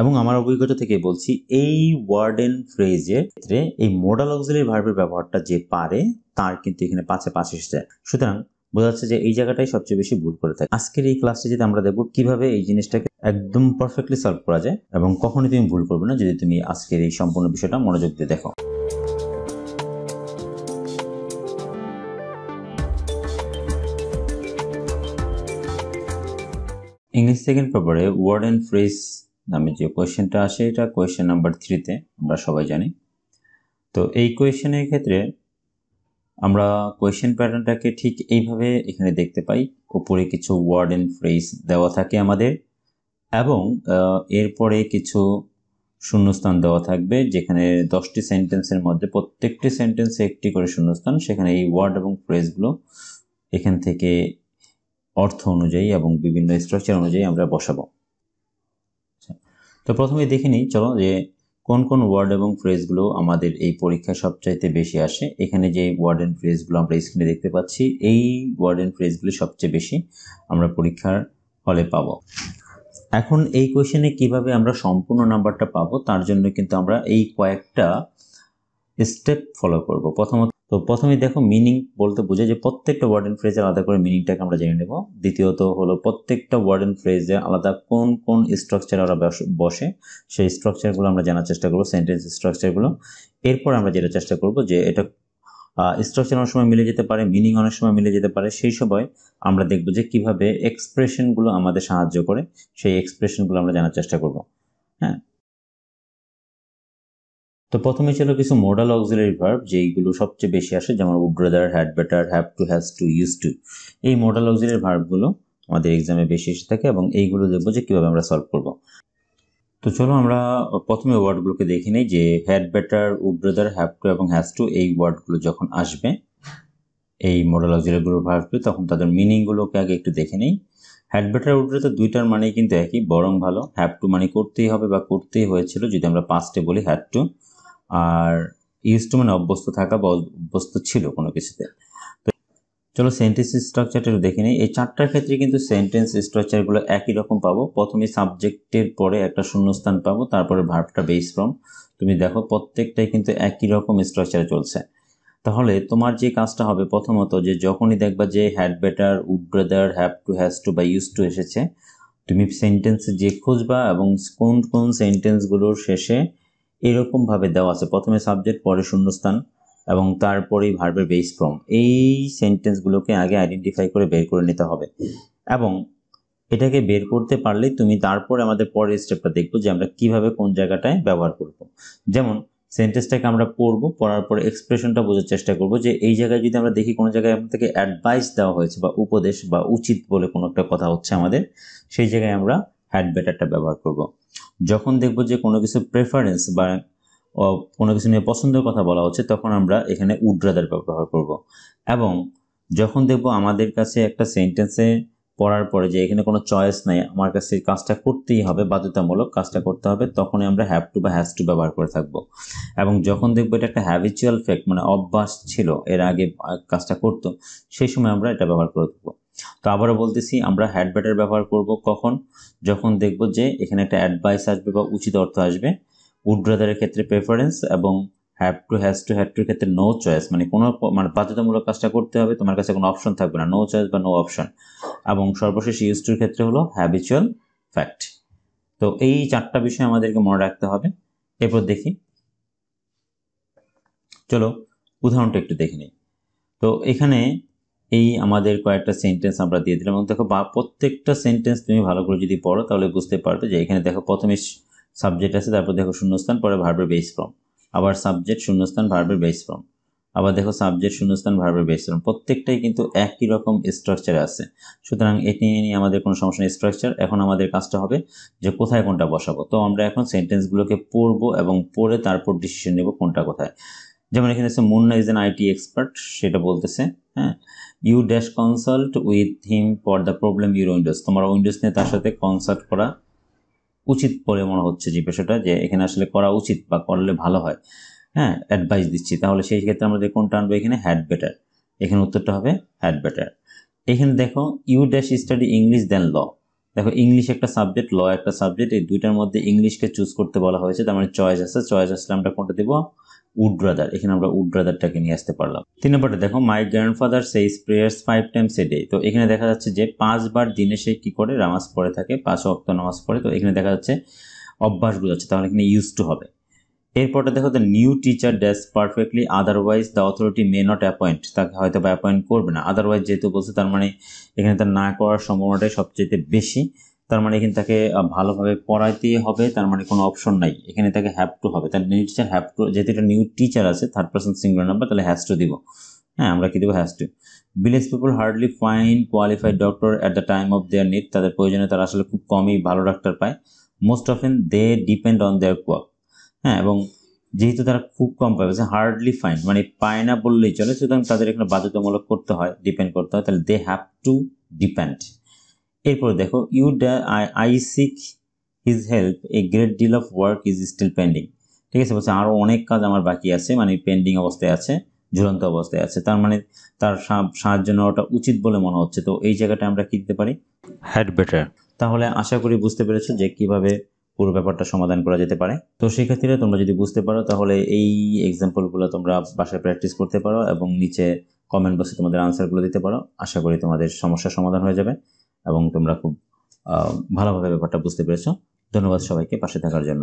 এবং আমার অভিজ্ঞতা থেকে বলছি এই ওয়ার্ডেন ফ্রেজের ক্ষেত্রে এই মোডাল অক্সিলারি ভার্বের ব্যবহারটা যে পারে তার কিন্তু এখানে পাশে পাশে এসে যায় সুতরাং বোঝা যাচ্ছে যে এই জায়গাটাই সবচেয়ে বেশি ভুল করে থাকে আজকের এই ক্লাসটি যদি আমরা দেখব কিভাবে এই জিনিসটাকে একদম পারফেক্টলি সলভ করা যায় এবং কখনোই তুমি ভুল করবে না যদি তুমি আজকের এই সম্পূর্ণ বিষয়টা মনোযোগ দিয়ে দেখো ইংলিশ সেকেন্ড পেপারে ওয়ার্ড এন্ড ফ্রেজ নামে যে কোয়েশ্চেনটা আসে এটা কোয়েশ্চেন নাম্বার থ্রিতে আমরা সবাই জানি তো এই কোয়েশনের ক্ষেত্রে আমরা কোয়েশ্চেন প্যাটার্নটাকে ঠিক এইভাবে এখানে দেখতে পাই উপরে কিছু ওয়ার্ড অ্যান্ড ফ্রেজ দেওয়া থাকে আমাদের এবং এরপরে কিছু শূন্যস্থান দেওয়া থাকবে যেখানে দশটি সেন্টেন্সের মধ্যে প্রত্যেকটি সেন্টেন্সে একটি করে শূন্যস্থান সেখানে এই ওয়ার্ড এবং ফ্রেজগুলো এখান থেকে অর্থ অনুযায়ী এবং বিভিন্ন স্ট্রাকচার অনুযায়ী আমরা বসাবো তো প্রথমে দেখে নিই চলো যে কোন কোন ওয়ার্ড এবং ফ্রেজগুলো আমাদের এই পরীক্ষা সবচাইতে বেশি আসে এখানে যে ওয়ার্ড অ্যান্ড ফ্রেজগুলো আমরা স্ক্রিনে দেখতে পাচ্ছি এই ওয়ার্ড অ্যান্ড ফ্রেজগুলো সবচেয়ে বেশি আমরা পরীক্ষার হলে পাব এখন এই কোয়েশনে কিভাবে আমরা সম্পূর্ণ নাম্বারটা পাবো তার জন্য কিন্তু আমরা এই কয়েকটা স্টেপ ফলো করব প্রথমত তো প্রথমে দেখো মিনিং বলতে বোঝায় যে প্রত্যেকটা ওয়ার্ড অ্যান্ড ফ্রেজের আলাদা করে মিনিংটাকে আমরা জেনে নেব দ্বিতীয়ত হলো প্রত্যেকটা ওয়ার্ড অ্যান্ড ফ্রেজে আলাদা কোন কোন স্ট্রাকচার ওরা বসে সেই স্ট্রাকচারগুলো আমরা জানার চেষ্টা করবো সেন্টেন্স স্ট্রাকচারগুলো এরপর আমরা যেটা চেষ্টা করব যে এটা স্ট্রাকচার অনেক সময় মিলে যেতে পারে মিনিং অনেক সময় মিলে যেতে পারে সেই সময় আমরা দেখব যে কিভাবে এক্সপ্রেশনগুলো আমাদের সাহায্য করে সেই এক্সপ্রেশনগুলো আমরা জানার চেষ্টা করব হ্যাঁ তো প্রথমে ছিল কিছু মোডাল অক্সিলারি ভার্ব যেইগুলো সবচেয়ে বেশি আসে যেমন would rather had better have to has to use to এই মোডাল অক্সিলারি ভার্বগুলো আমাদের এক্সামে বেশি এসে থাকে এবং এইগুলো দেখবো যে কীভাবে আমরা সলভ করব তো চলো আমরা প্রথমে ওয়ার্ডগুলোকে দেখে নিই যে had better would rather have to এবং হ্যাজ টু এই ওয়ার্ডগুলো যখন আসবে এই মোডাল অক্সিলারিগুলো ভার্বগুলো তখন তাদের মিনিংগুলোকে আগে একটু দেখে নিই হ্যাড বেটার উড রাদার দুইটার মানেই কিন্তু একই বরং ভালো হ্যাভ টু মানে করতেই হবে বা করতেই হয়েছিল যদি আমরা পাস্টে বলি হ্যাড টু আর ইউজ টু মানে অভ্যস্ত থাকা বা অভ্যস্ত ছিল কোনো কিছুতে তো চলো সেন্টেন্স স্ট্রাকচারটা দেখে নিই এই চারটার ক্ষেত্রে কিন্তু সেন্টেন্স স্ট্রাকচারগুলো একই রকম পাবো প্রথমে সাবজেক্টের পরে একটা শূন্যস্থান পাবো তারপরে ভার্বটা বেস ফ্রম তুমি দেখো প্রত্যেকটাই কিন্তু একই রকম স্ট্রাকচারে চলছে তাহলে তোমার যে কাজটা হবে প্রথমত যে যখনই দেখবা যে had better would rather have to has to বা ইউজ টু এসেছে তুমি সেন্টেন্স যে খুঁজবা এবং কোন কোন সেন্টেন্সগুলোর শেষে এরকমভাবে দেওয়া আছে প্রথমে সাবজেক্ট পরে শূন্যস্থান এবং তারপরেই ভার্বের বেস ফর্ম এই সেন্টেন্সগুলোকে আগে আইডেন্টিফাই করে বের করে নিতে হবে এবং এটাকে বের করতে পারলে তুমি তারপরে আমাদের পরের স্টেপটা দেখবো যে আমরা কিভাবে কোন জায়গাটায় ব্যবহার করব। যেমন সেন্টেন্সটাকে আমরা পড়বো পড়ার পরে এক্সপ্রেশনটা বোঝার চেষ্টা করব যে এই জায়গায় যদি আমরা দেখি কোনো জায়গায় থেকে অ্যাডভাইস দেওয়া হয়েছে বা উপদেশ বা উচিত বলে কোনো একটা কথা হচ্ছে আমাদের সেই জায়গায় আমরা হ্যাড বেটারটা ব্যবহার করব। যখন দেখব যে কোনো কিছু প্রেফারেন্স বা কোনো কিছু নিয়ে পছন্দের কথা বলা হচ্ছে তখন আমরা এখানে উড্রাদার ব্যবহার করব। এবং যখন দেখব আমাদের কাছে একটা সেন্টেন্সে পড়ার পরে যে এখানে কোনো চয়েস নাই আমার কাছে কাজটা করতেই হবে বাধ্যতামূলক কাজটা করতে হবে তখনই আমরা হ্যাভ টু বা হ্যাজ টু ব্যবহার করে থাকবো এবং যখন দেখবো এটা একটা হ্যাবিচুয়াল ফ্যাক্ট মানে অভ্যাস ছিল এর আগে কাজটা করতো সেই সময় আমরা এটা ব্যবহার করে থাকবো তো আবারও বলতেছি আমরা হ্যাড ব্যাটার ব্যবহার করব কখন যখন দেখব যে এখানে একটা অ্যাডভাইস আসবে বা উচিত অর্থ আসবে উড ব্রাদারের ক্ষেত্রে প্রেফারেন্স এবং have to has to had টুর ক্ষেত্রে নো চয়েস মানে কোনো মানে বাধ্যতামূলক কাজটা করতে হবে তোমার কাছে কোনো অপশন থাকবে না নো চয়েস বা নো অপশন এবং সর্বশেষ ইউজ টুর ক্ষেত্রে হলো হ্যাবিচুয়াল ফ্যাক্ট তো এই চারটা বিষয় আমাদেরকে মনে রাখতে হবে এরপর দেখি চলো উদাহরণটা একটু দেখে নিই তো এখানে এই আমাদের কয়েকটা সেন্টেন্স আমরা দিয়ে দিলাম এবং দেখো বা প্রত্যেকটা সেন্টেন্স তুমি ভালো করে যদি পড়ো তাহলে বুঝতে পারবে যে এখানে দেখো প্রথমে সাবজেক্ট আছে তারপর দেখো শূন্যস্থান পরে ভার্বের বেস ফর্ম আবার সাবজেক্ট শূন্যস্থান ভার্বের বেস ফর্ম আবার দেখো সাবজেক্ট শূন্যস্থান ভার্বের বেস ফর্ম প্রত্যেকটাই কিন্তু একই রকম স্ট্রাকচারে আছে সুতরাং এটি নিয়ে আমাদের কোনো সমস্যা নেই স্ট্রাকচার এখন আমাদের কাজটা হবে যে কোথায় কোনটা বসাবো তো আমরা এখন সেন্টেন্সগুলোকে পড়বো এবং পড়ে তারপর ডিসিশন নেব কোনটা কোথায় যেমন এখানে আছে Munna is an IT expert সেটা বলতেছে হ্যাঁ you dash consult with him for the problem your Windows তোমার উইন্ডোজ নিয়ে তার সাথে কনসাল্ট করা উচিত বলে মনে হচ্ছে যে পেশাটা যে এখানে আসলে করা উচিত বা করলে ভালো হয় হ্যাঁ অ্যাডভাইস দিচ্ছি তাহলে সেই ক্ষেত্রে আমরা কোনটা আনবো এখানে হ্যাড বেটার এখানে উত্তরটা হবে হ্যাড বেটার এখানে দেখো you dash study English then law দেখো ইংলিশ একটা সাবজেক্ট ল একটা সাবজেক্ট এই দুইটার মধ্যে ইংলিশকে চুজ করতে বলা হয়েছে তার মানে চয়েস আছে চয়েস আসলে আমরা কোনটা দেবো উড ব্রাদার এখানে আমরা উড ব্রাদারটাকে নিয়ে আসতে পারলাম তিন নম্বরটা দেখো my grandfather says prayers five times a day তো এখানে দেখা যাচ্ছে যে পাঁচবার দিনে সে কি করে নামাজ পড়ে থাকে পাঁচ অক্ত নামাজ পড়ে তো এখানে দেখা যাচ্ছে অভ্যাস বোঝাচ্ছে তাহলে এখানে ইউজ টু হবে এরপরটা দেখো the new teacher dash perfectly otherwise the authority may not appoint তাকে হয়তো বা অ্যাপয়েন্ট করবে না আদারওয়াইজ যেহেতু বলছে তার মানে এখানে তার না করার সম্ভাবনাটাই সবচেয়ে বেশি তার মানে এখানে তাকে ভালোভাবে পড়াইতে হবে তার মানে কোনো অপশন নাই এখানে তাকে হ্যাভ টু হবে তাহলে নিউ টিচার হ্যাভ টু যেহেতু এটা নিউ টিচার আছে থার্ড পার্সন সিঙ্গুলার নাম্বার তাহলে হ্যাজ টু দিব হ্যাঁ আমরা কি দেবো has to village people hardly fine qualified doctor at the time of their need তাদের প্রয়োজনে তারা আসলে খুব কমই ভালো ডাক্তার পায় most of an they depend on their quack হ্যাঁ এবং যেহেতু তারা খুব কম পাবে হার্ডলি ফাইন মানে পায় না বললেই চলে সুতরাং তাদের এখানে বাধ্যতামূলক করতে হয় ডিপেন্ড করতে হয় তাহলে দে হ্যাভ টু ডিপেন্ড এরপরে দেখো you I seek his help a great deal of work is still pending ঠিক আছে বলছে আরও অনেক কাজ আমার বাকি আছে মানে পেন্ডিং অবস্থায় আছে ঝুলন্ত অবস্থায় আছে তার মানে তার সাহায্য নেওয়াটা উচিত বলে মনে হচ্ছে তো এই জায়গাটা আমরা কী দিতে পারি হ্যাড বেটার তাহলে আশা করি বুঝতে পেরেছো যে কিভাবে পুরো ব্যাপারটা সমাধান করা যেতে পারে তো সেক্ষেত্রে তোমরা যদি বুঝতে পারো তাহলে এই এক্সাম্পলগুলো তোমরা বাসায় প্র্যাকটিস করতে পারো এবং নিচে কমেন্ট বক্সে তোমাদের আনসারগুলো দিতে পারো আশা করি তোমাদের সমস্যার সমাধান হয়ে যাবে এবং তোমরা খুব ভালোভাবে ব্যাপারটা বুঝতে পেরেছ ধন্যবাদ সবাইকে পাশে থাকার জন্য